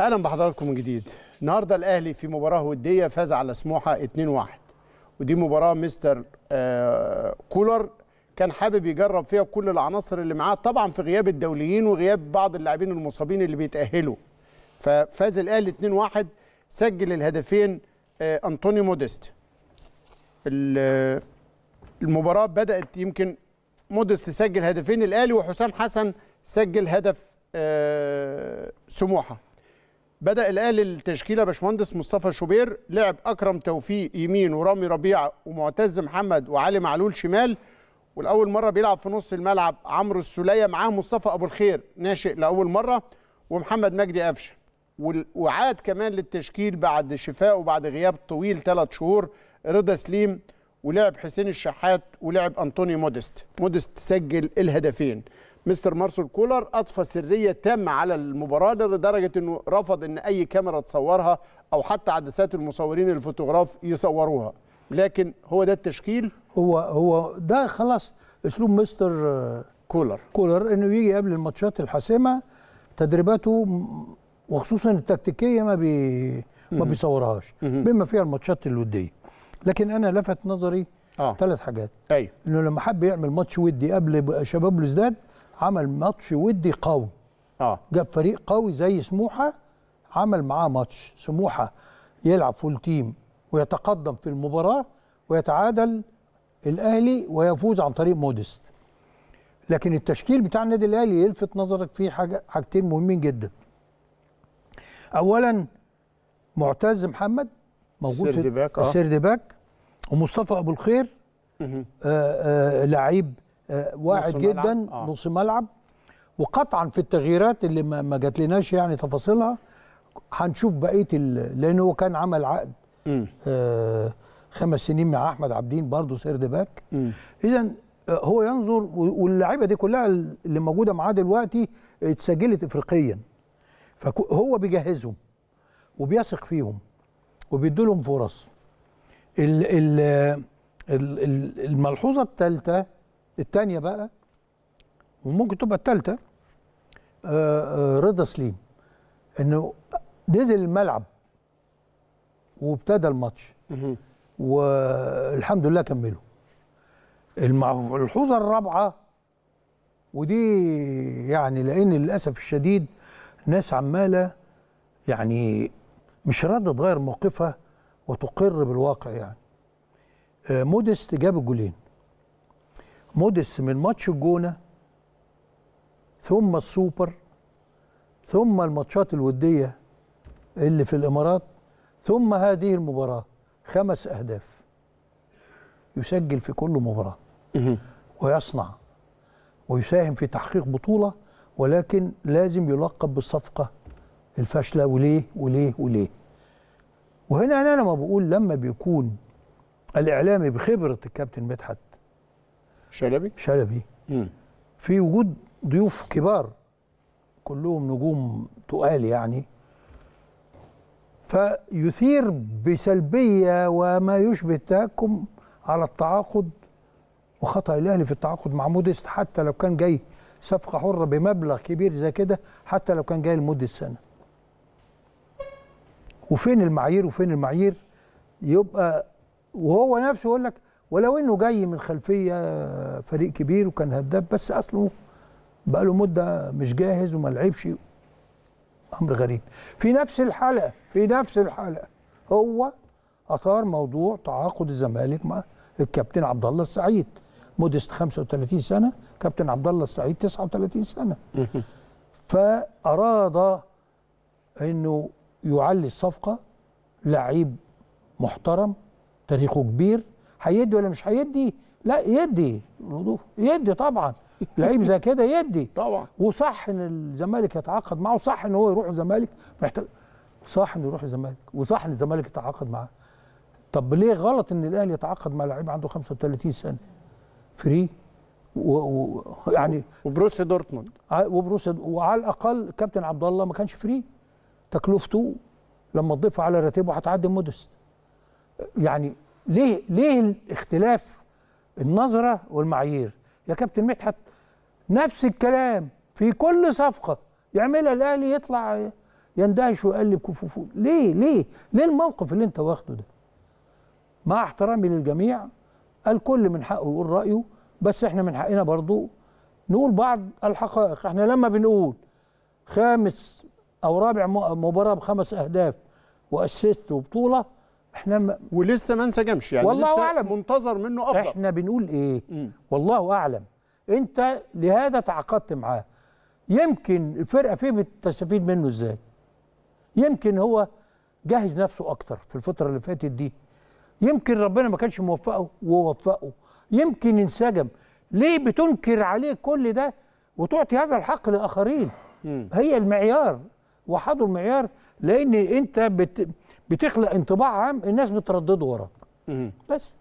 اهلا بحضراتكم من جديد النهارده الاهلي في مباراه وديه فاز على سموحه 2-1 ودي مباراه مستر آه كولر كان حابب يجرب فيها كل العناصر اللي معاه طبعا في غياب الدوليين وغياب بعض اللاعبين المصابين اللي بيتاهلوا ففاز الاهلي 2-1 سجل الهدفين آه انطوني موديست آه، المباراه بدات يمكن موديست سجل هدفين الاهلي وحسام حسن سجل هدف آه سموحه بدا الاهلي التشكيله باشمهندس مصطفى شوبير لعب اكرم توفيق يمين ورامي ربيعه ومعتز محمد وعلي معلول شمال والاول مره بيلعب في نص الملعب عمرو السوليه معاه مصطفى ابو الخير ناشئ لاول مره ومحمد مجدي قفشه وعاد كمان للتشكيل بعد شفاء وبعد غياب طويل ثلاث شهور رضا سليم ولعب حسين الشحات ولعب انطوني مودست مودست سجل الهدفين مستر مارسل كولر اضفى سريه تامه على المباراه لدرجه انه رفض ان اي كاميرا تصورها او حتى عدسات المصورين الفوتوغراف يصوروها لكن هو ده التشكيل هو هو ده خلاص اسلوب مستر كولر كولر انه يجي قبل الماتشات الحاسمه تدريباته وخصوصا التكتيكيه ما بي ما بيصورهاش بما فيها الماتشات الوديه لكن انا لفت نظري آه. ثلاث آه. حاجات ايوه انه لما حب يعمل ماتش ودي قبل شباب بلوزداد عمل ماتش ودي قوي اه جاب فريق قوي زي سموحه عمل معاه ماتش سموحه يلعب فول تيم ويتقدم في المباراه ويتعادل الاهلي ويفوز عن طريق مودست لكن التشكيل بتاع النادي الاهلي يلفت نظرك فيه حاجه حاجتين مهمين جدا اولا معتز محمد موجود سيردي باك اه باك ومصطفى ابو الخير آه آه لعيب آه، واعد جدا آه. نص ملعب وقطعا في التغييرات اللي ما جاتلناش يعني تفاصيلها هنشوف بقيه لان هو كان عمل عقد آه خمس سنين مع احمد عابدين برضه سيرد باك اذا آه، هو ينظر واللعيبه دي كلها اللي موجوده معاه دلوقتي اتسجلت افريقيا فهو بيجهزهم وبيثق فيهم وبيدوا لهم فرص آه، الملحوظه الثالثه الثانيه بقى وممكن تبقى الثالثه آه، آه، رضا سليم انه نزل الملعب وابتدى الماتش والحمد لله كملوا الملحوظه الرابعه ودي يعني لان للاسف الشديد ناس عماله يعني مش راضيه تغير موقفها وتقر بالواقع يعني آه، مودست جاب الجولين موديس من ماتش الجونه ثم السوبر ثم الماتشات الوديه اللي في الامارات ثم هذه المباراه خمس اهداف يسجل في كل مباراه ويصنع ويساهم في تحقيق بطوله ولكن لازم يلقب بالصفقه الفاشله وليه وليه وليه وهنا انا لما بقول لما بيكون الاعلامي بخبره الكابتن مدحت شلبي شلبي في وجود ضيوف كبار كلهم نجوم تقال يعني فيثير بسلبيه وما يشبه التهكم على التعاقد وخطا الاهلي في التعاقد مع موديست حتى لو كان جاي صفقه حره بمبلغ كبير زي كده حتى لو كان جاي لمده سنه وفين المعايير وفين المعايير يبقى وهو نفسه يقول لك ولو انه جاي من خلفيه آه، فريق كبير وكان هداف بس اصله بقى له مده مش جاهز وما لعبش امر غريب في نفس الحلقه في نفس الحلقه هو اثار موضوع تعاقد الزمالك مع الكابتن عبد الله السعيد مودست 35 سنه كابتن عبد الله السعيد 39 سنه فاراد انه يعلي الصفقه لعيب محترم تاريخه كبير هيدي ولا مش هيدي لا يدي يدي طبعا لعيب زي كده يدي طبعا وصح ان الزمالك يتعاقد معه وصح ان هو يروح الزمالك محتاج صح انه يروح الزمالك وصح ان الزمالك يتعاقد معاه طب ليه غلط ان الاهلي يتعاقد مع لعيب عنده 35 سنه فري و... و... يعني وبروسيا دورتموند وبروسيا وعلى الاقل كابتن عبد الله ما كانش فري تكلفته لما تضيف على راتبه هتعدي مودست يعني ليه ليه الاختلاف النظره والمعايير يا كابتن مدحت نفس الكلام في كل صفقه يعملها الاهلي يطلع يندهش ويقلب كفوفه ليه ليه ليه الموقف اللي انت واخده ده مع احترامي للجميع الكل من حقه يقول رايه بس احنا من حقنا برضو نقول بعض الحقائق احنا لما بنقول خامس او رابع مباراه بخمس اهداف واسيست وبطوله احنا م... ولسه ما انسجمش يعني والله لسه أعلم. منتظر منه افضل احنا بنقول ايه م. والله اعلم انت لهذا تعاقدت معاه يمكن الفرقه فيه بتستفيد منه ازاي يمكن هو جهز نفسه اكتر في الفتره اللي فاتت دي يمكن ربنا ما كانش موفقه ووفقه يمكن انسجم ليه بتنكر عليه كل ده وتعطي هذا الحق لاخرين م. هي المعيار وحدوا المعيار لان انت بت... بتخلق انطباع عام الناس بتردده وراك بس